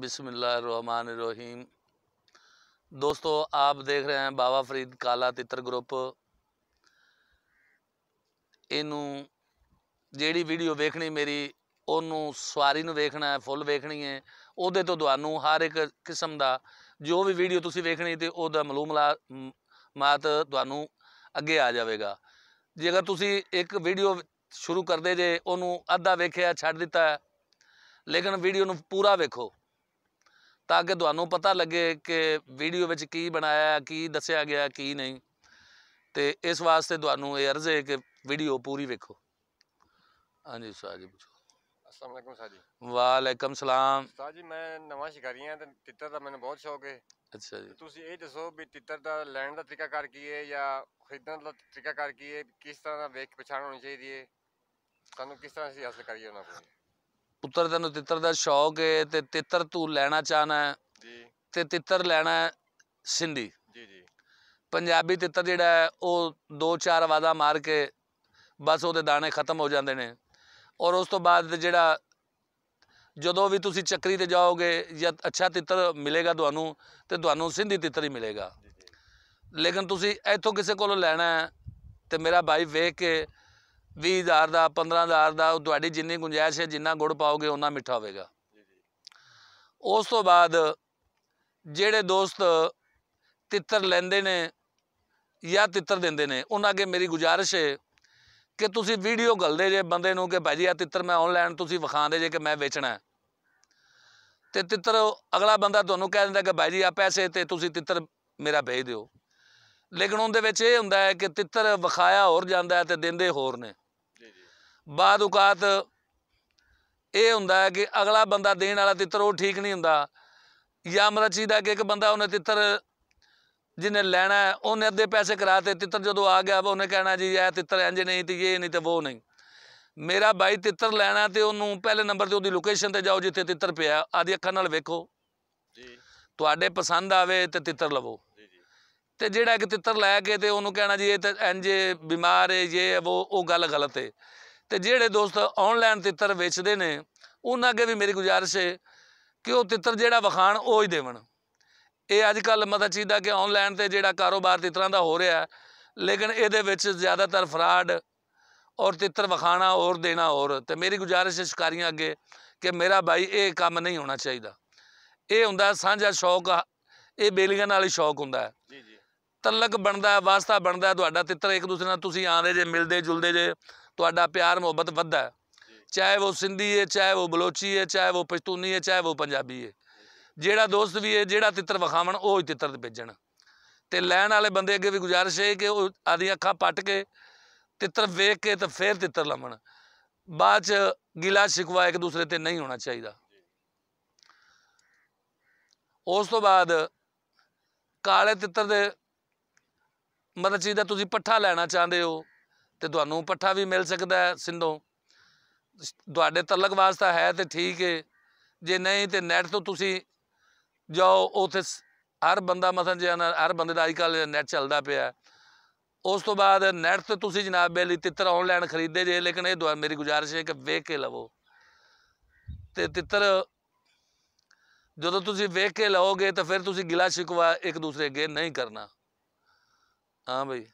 बिसमीम दोस्तों आप देख रहे हैं बाबा फरीद ਕਾਲਾ ਤਿੱਤਰ ਗਰੁੱਪ ਇਹਨੂੰ ਜਿਹੜੀ ਵੀਡੀਓ ਵੇਖਣੀ ਮੇਰੀ ਉਹਨੂੰ ਸਵਾਰੀ ਨੂੰ ਵੇਖਣਾ ਹੈ ਫੁੱਲ ਵੇਖਣੀ ਹੈ ਉਹਦੇ ਤੋਂ ਤੁਹਾਨੂੰ ਹਰ ਇੱਕ ਕਿਸਮ ਦਾ ਜੋ ਵੀ ਵੀਡੀਓ ਤੁਸੀਂ ਵੇਖਣੀ ਤੇ ਉਹਦਾ ਮਲੂਮ ਮਾਤ ਤੁਹਾਨੂੰ ਅੱਗੇ ਆ ਜਾਵੇਗਾ ਜੇਕਰ ਤੁਸੀਂ ਇੱਕ ਵੀਡੀਓ ਸ਼ੁਰੂ ਕਰਦੇ ਜੇ ਉਹਨੂੰ ਅੱਧਾ ਵੇਖਿਆ ਛੱਡ ਦਿੱਤਾ ਲੇਕਿਨ ਵੀਡੀਓ ਨੂੰ ਪੂਰਾ ਵੇਖੋ ਤਾਂ ਕਿ ਤੁਹਾਨੂੰ ਪਤਾ ਲੱਗੇ ਕਿ ਵੀਡੀਓ ਵਿੱਚ ਕੀ ਬਣਾਇਆ ਕੀ ਦੱਸਿਆ ਗਿਆ ਕੀ ਨਹੀਂ ਤੇ ਇਸ ਵਾਸਤੇ ਤੁਹਾਨੂੰ ਇਹ ਅਰਜ਼ ਹੈ ਕਿ ਵੀਡੀਓ ਪੂਰੀ ਵੇਖੋ ਹਾਂਜੀ ਸਾਹਿਬ ਜੀ ਪੁੱਛੋ ਅਸਲਾਮ ਅਲੈਕਮ ਸਾਹਿਬ ਜੀ ਵਾਲੇਕਮ ਸਲਾਮ ਸਾਹਿਬ ਜੀ ਮੈਂ ਨਵਾਂ ਸ਼ਿਕਾਰੀ ਹਾਂ ਤੇ ਤਿੱਤਰ ਦਾ ਮੈਨੂੰ ਬਹੁਤ ਸ਼ੌਕ ਹੈ ਅੱਛਾ ਜੀ ਤੁਸੀਂ ਇਹ ਦੱਸੋ ਵੀ ਤਿੱਤਰ ਦਾ ਲੈਣ ਦਾ ਤਰੀਕਾ ਕਰ ਕੀ ਹੈ ਜਾਂ ਖਰੀਦਣ ਦਾ ਤਰੀਕਾ ਕਰ ਕੀ ਹੈ ਕਿਸ ਤਰ੍ਹਾਂ ਦਾ ਵੇਖ ਪਛਾਣ ਹੋਣੀ ਚਾਹੀਦੀ ਹੈ ਸਾਨੂੰ ਕਿਸ ਤਰ੍ਹਾਂ ਅਸੀਂ ਹਾਸਲ ਕਰੀਏ ਉਹਨਾਂ ਕੋਲ ਪੁੱਤਰ ਤੈਨੂੰ ਤਿੱਤਰ ਦਾ ਸ਼ੌਕ ਹੈ ਤੇ ਤਿੱਤਰ ਤੂੰ ਲੈਣਾ ਚਾਹਨਾ ਜੀ ਤੇ ਤਿੱਤਰ ਲੈਣਾ ਸਿੰਧੀ ਜੀ ਜੀ ਪੰਜਾਬੀ ਤਿੱਤਰ ਜਿਹੜਾ ਉਹ ਦੋ ਚਾਰ ਆਵਾਜ਼ਾਂ ਮਾਰ ਕੇ ਬਸ ਉਹਦੇ ਦਾਣੇ ਖਤਮ ਹੋ ਜਾਂਦੇ ਨੇ ਔਰ ਉਸ ਤੋਂ ਬਾਅਦ ਜਿਹੜਾ ਜਦੋਂ ਵੀ ਤੁਸੀਂ ਚੱਕਰੀ ਤੇ ਜਾਓਗੇ ਜਾਂ ਅੱਛਾ ਤਿੱਤਰ ਮਿਲੇਗਾ ਤੁਹਾਨੂੰ ਤੇ ਤੁਹਾਨੂੰ ਸਿੰਧੀ ਤਿੱਤਰ ਹੀ ਮਿਲੇਗਾ ਲੇਕਿਨ ਤੁਸੀਂ ਇੱਥੋਂ ਕਿਸੇ ਕੋਲੋਂ ਲੈਣਾ ਤੇ ਮੇਰਾ ਭਾਈ ਵੇਖ ਕੇ 20000 ਦਾ 15000 ਦਾ ਤੁਹਾਡੀ ਜਿੰਨੀ ਗੁੰਜਾਇਸ਼ ਹੈ ਜਿੰਨਾ ਗੁੜ ਪਾਓਗੇ ਉਹਨਾਂ ਮਿੱਠਾ ਹੋਵੇਗਾ ਉਸ ਤੋਂ ਬਾਅਦ ਜਿਹੜੇ ਦੋਸਤ ਤਿੱਤਰ ਲੈਂਦੇ ਨੇ ਜਾਂ ਤਿੱਤਰ ਦਿੰਦੇ ਨੇ ਉਹਨਾਂ ਅਗੇ ਮੇਰੀ ਗੁਜ਼ਾਰਿਸ਼ ਹੈ ਕਿ ਤੁਸੀਂ ਵੀਡੀਓ ਗਲਦੇ ਜੇ ਬੰਦੇ ਨੂੰ ਕਿ ਭਾਜੀ ਆ ਤਿੱਤਰ ਮੈਂ ਆਨਲਾਈਨ ਤੁਸੀਂ ਵਿਖਾਉਂਦੇ ਜੇ ਕਿ ਮੈਂ ਵੇਚਣਾ ਤੇ ਤਿੱਤਰ ਅਗਲਾ ਬੰਦਾ ਤੁਹਾਨੂੰ ਕਹਿ ਦਿੰਦਾ ਕਿ ਭਾਜੀ ਆ ਪੈਸੇ ਤੇ ਤੁਸੀਂ ਤਿੱਤਰ ਮੇਰਾ ਭੇਜ ਦਿਓ ਲੇਕਿਨ ਉਹਦੇ ਵਿੱਚ ਇਹ ਹੁੰਦਾ ਹੈ ਕਿ ਤਿੱਤਰ ਵਿਖਾਇਆ ਹੋਰ ਜਾਂਦਾ ਤੇ ਦਿੰਦੇ ਹੋਰ ਨੇ ਬਾਦ ਔਕਾਤ ਇਹ ਹੁੰਦਾ ਹੈ ਕਿ ਅਗਲਾ ਬੰਦਾ ਦੇਣ ਵਾਲਾ ਤਿੱਤਰ ਉਹ ਠੀਕ ਨਹੀਂ ਹੁੰਦਾ ਜਾਂ ਮਤਲਬ ਚਾਹੀਦਾ ਕਿ ਇੱਕ ਬੰਦਾ ਉਹਨੇ ਤਿੱਤਰ ਜਿਹਨੇ ਲੈਣਾ ਉਹਨੇ ਅੱਧੇ ਪੈਸੇ ਕਰਾਤੇ ਤਿੱਤਰ ਜਦੋਂ ਆ ਗਿਆ ਉਹਨੇ ਕਹਿਣਾ ਜੀ ਇਹ ਤਿੱਤਰ ਇੰਜ ਨਹੀਂ ਤੇ ਇਹ ਨਹੀਂ ਤੇ ਉਹ ਨਹੀਂ ਮੇਰਾ ਬਾਈ ਤਿੱਤਰ ਲੈਣਾ ਤੇ ਉਹਨੂੰ ਪਹਿਲੇ ਨੰਬਰ ਤੇ ਉਹਦੀ ਲੋਕੇਸ਼ਨ ਤੇ ਜਾਓ ਜਿੱਥੇ ਤਿੱਤਰ ਪਿਆ ਆਦੀ ਅੱਖਾਂ ਨਾਲ ਵੇਖੋ ਜੀ ਤੁਹਾਡੇ ਪਸੰਦ ਆਵੇ ਤੇ ਤਿੱਤਰ ਲਵੋ ਤੇ ਜਿਹੜਾ ਕਿ ਤਿੱਤਰ ਲੈ ਕੇ ਤੇ ਉਹਨੂੰ ਕਹਿਣਾ ਜੀ ਇਹ ਤਾਂ ਇੰਜ ਬਿਮਾਰ ਹੈ ਇਹ ਉਹ ਉਹ ਗੱਲ ਗਲਤ ਹੈ ਤੇ ਜਿਹੜੇ ਦੋਸਤ ਆਨਲਾਈਨ ਤਿੱਤਰ ਵੇਚਦੇ ਨੇ ਉਹਨਾਂ ਅੱਗੇ ਵੀ ਮੇਰੀ ਗੁਜ਼ਾਰਿਸ਼ ਹੈ ਕਿ ਉਹ ਤਿੱਤਰ ਜਿਹੜਾ ਵਖਾਣ ਉਹ ਹੀ ਦੇਵਣ ਇਹ ਅੱਜ ਕੱਲ ਮਤਾ ਚੀਦਾ ਕਿ ਆਨਲਾਈਨ ਤੇ ਜਿਹੜਾ ਕਾਰੋਬਾਰ ਤਿੱਤਰਾਂ ਦਾ ਹੋ ਰਿਹਾ ਲੇਕਿਨ ਇਹਦੇ ਵਿੱਚ ਜ਼ਿਆਦਾਤਰ ਫਰਾਡ ਔਰ ਤਿੱਤਰ ਵਖਾਣਾ ਔਰ ਦੇਣਾ ਔਰ ਤੇ ਮੇਰੀ ਗੁਜ਼ਾਰਿਸ਼ ਹੈ ਸ਼ਿਕਾਰੀਆਂ ਅੱਗੇ ਕਿ ਮੇਰਾ ਭਾਈ ਇਹ ਕੰਮ ਨਹੀਂ ਹੋਣਾ ਚਾਹੀਦਾ ਇਹ ਹੁੰਦਾ ਸਾਂਝਾ ਸ਼ੌਕ ਇਹ ਬੇਲੀਆਂ ਨਾਲ ਹੀ ਸ਼ੌਕ ਹੁੰਦਾ ਹੈ ਤਲਕ ਬਣਦਾ ਵਾਸਤਾ ਬਣਦਾ ਤੁਹਾਡਾ ਤਿੱਤਰ ਇੱਕ ਦੂਸਰੇ ਨਾਲ ਤੁਸੀਂ ਆਂਦੇ ਜੇ ਮਿਲਦੇ ਜੁਲਦੇ ਜੇ ਤੁਹਾਡਾ ਪਿਆਰ ਮੁਹੱਬਤ ਵੱਧਦਾ ਚਾਹੇ ਉਹ ਸਿੰਧੀ ਹੈ ਚਾਹੇ ਉਹ ਬਲੋਚੀ ਹੈ ਚਾਹੇ ਉਹ ਪਸ਼ਤੂਨੀ ਹੈ ਚਾਹੇ ਉਹ ਪੰਜਾਬੀ ਹੈ ਜਿਹੜਾ ਦੋਸਤ ਵੀ ਹੈ ਜਿਹੜਾ ਤਿੱਤਰ ਵਿਖਾਵਣ ਉਹ ਹੀ ਤਿੱਤਰ ਭੇਜਣ ਤੇ ਲੈਣ ਵਾਲੇ ਬੰਦੇ ਅੱਗੇ ਵੀ ਗੁਜ਼ਾਰਿਸ਼ ਹੈ ਕਿ ਉਹ ਆਦੀ ਅੱਖਾਂ ਪੱਟ ਕੇ ਤਿੱਤਰ ਵੇਖ ਕੇ ਤੇ ਫੇਰ ਤਿੱਤਰ ਲਮਣ ਬਾਅਦ ਚ ਗਿਲਾ ਸ਼ਿਕਵਾ ਇੱਕ ਦੂਸਰੇ ਤੇ ਨਹੀਂ ਹੋਣਾ ਚਾਹੀਦਾ ਉਸ ਤੋਂ ਬਾਅਦ ਕਾਲੇ ਤਿੱਤਰ ਦੇ ਮਤਲਬ ਦਾ ਤੁਸੀਂ ਪੱਠਾ ਲੈਣਾ ਚਾਹੁੰਦੇ ਹੋ ਤੇ ਤੁਹਾਨੂੰ ਪੱਠਾ ਵੀ ਮਿਲ ਸਕਦਾ ਹੈ ਸਿੰਧੋਂ ਤੁਹਾਡੇ ਤਲਕ ਵਾਸਤਾ ਹੈ ਤੇ ਠੀਕ ਹੈ ਜੇ ਨਹੀਂ ਤੇ ਨੈਟ ਤੋਂ ਤੁਸੀਂ ਜਾਓ ਉਥੇ ਹਰ ਬੰਦਾ ਮਸਨ ਜਨਾ ਹਰ ਬੰਦੇ ਦਾ ਅੱਜਕੱਲ ਨੈਟ ਚੱਲਦਾ ਪਿਆ ਉਸ ਤੋਂ ਬਾਅਦ ਨੈਟ ਤੇ ਤੁਸੀਂ ਜਨਾਬ ਬੇਲੀ ਤਿੱਤਰ ਆਨਲਾਈਨ ਖਰੀਦੇ ਜੇ ਲੇਕਿਨ ਇਹ ਦੁਆ ਮੇਰੀ ਗੁਜ਼ਾਰਿਸ਼ ਹੈ ਕਿ ਵੇਖ ਕੇ ਲਵੋ ਤੇ ਤਿੱਤਰ ਜਦੋਂ ਤੁਸੀਂ ਵੇਖ ਕੇ ਲਓਗੇ ਤਾਂ ਫਿਰ ਤੁਸੀਂ ਗਿਲਾ ਸ਼ਿਕਵਾ ਇੱਕ ਦੂਸਰੇ ਅੱਗੇ ਨਹੀਂ ਕਰਨਾ ਹਾਂ ਬਈ